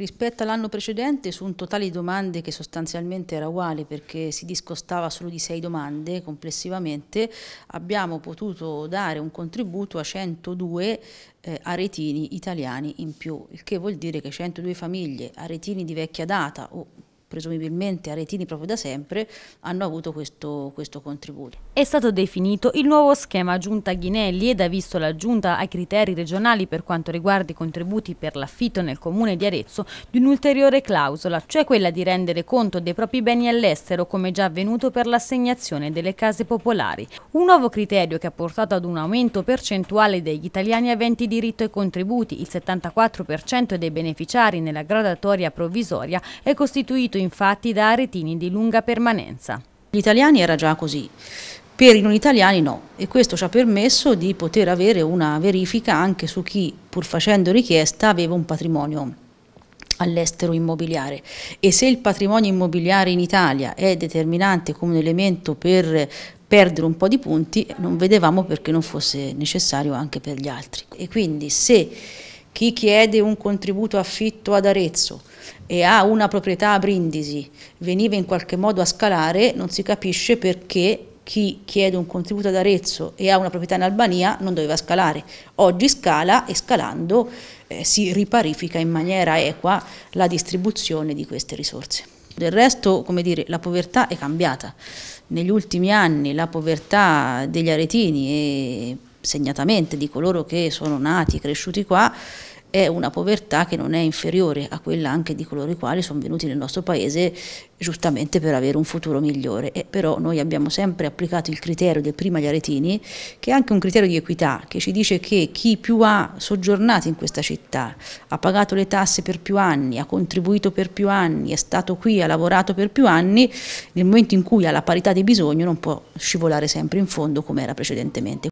Rispetto all'anno precedente su un totale di domande che sostanzialmente era uguale perché si discostava solo di sei domande complessivamente, abbiamo potuto dare un contributo a 102 eh, aretini italiani in più, il che vuol dire che 102 famiglie, aretini di vecchia data o presumibilmente aretini proprio da sempre, hanno avuto questo, questo contributo. È stato definito il nuovo schema Giunta Ghinelli ed ha visto l'aggiunta ai criteri regionali per quanto riguarda i contributi per l'affitto nel comune di Arezzo di un'ulteriore clausola, cioè quella di rendere conto dei propri beni all'estero come già avvenuto per l'assegnazione delle case popolari. Un nuovo criterio che ha portato ad un aumento percentuale degli italiani aventi diritto ai contributi, il 74% dei beneficiari nella gradatoria provvisoria è costituito infatti da retini di lunga permanenza. Gli italiani era già così, per i non italiani no e questo ci ha permesso di poter avere una verifica anche su chi pur facendo richiesta aveva un patrimonio all'estero immobiliare e se il patrimonio immobiliare in Italia è determinante come un elemento per perdere un po' di punti non vedevamo perché non fosse necessario anche per gli altri e quindi se chi chiede un contributo affitto ad Arezzo e ha una proprietà a Brindisi, veniva in qualche modo a scalare, non si capisce perché chi chiede un contributo ad Arezzo e ha una proprietà in Albania non doveva scalare. Oggi scala e scalando eh, si riparifica in maniera equa la distribuzione di queste risorse. Del resto, come dire, la povertà è cambiata. Negli ultimi anni la povertà degli aretini e segnatamente di coloro che sono nati e cresciuti qua, è una povertà che non è inferiore a quella anche di coloro i quali sono venuti nel nostro paese giustamente per avere un futuro migliore. E però noi abbiamo sempre applicato il criterio del prima gli aretini, che è anche un criterio di equità, che ci dice che chi più ha soggiornato in questa città, ha pagato le tasse per più anni, ha contribuito per più anni, è stato qui, ha lavorato per più anni, nel momento in cui ha la parità di bisogno non può scivolare sempre in fondo come era precedentemente.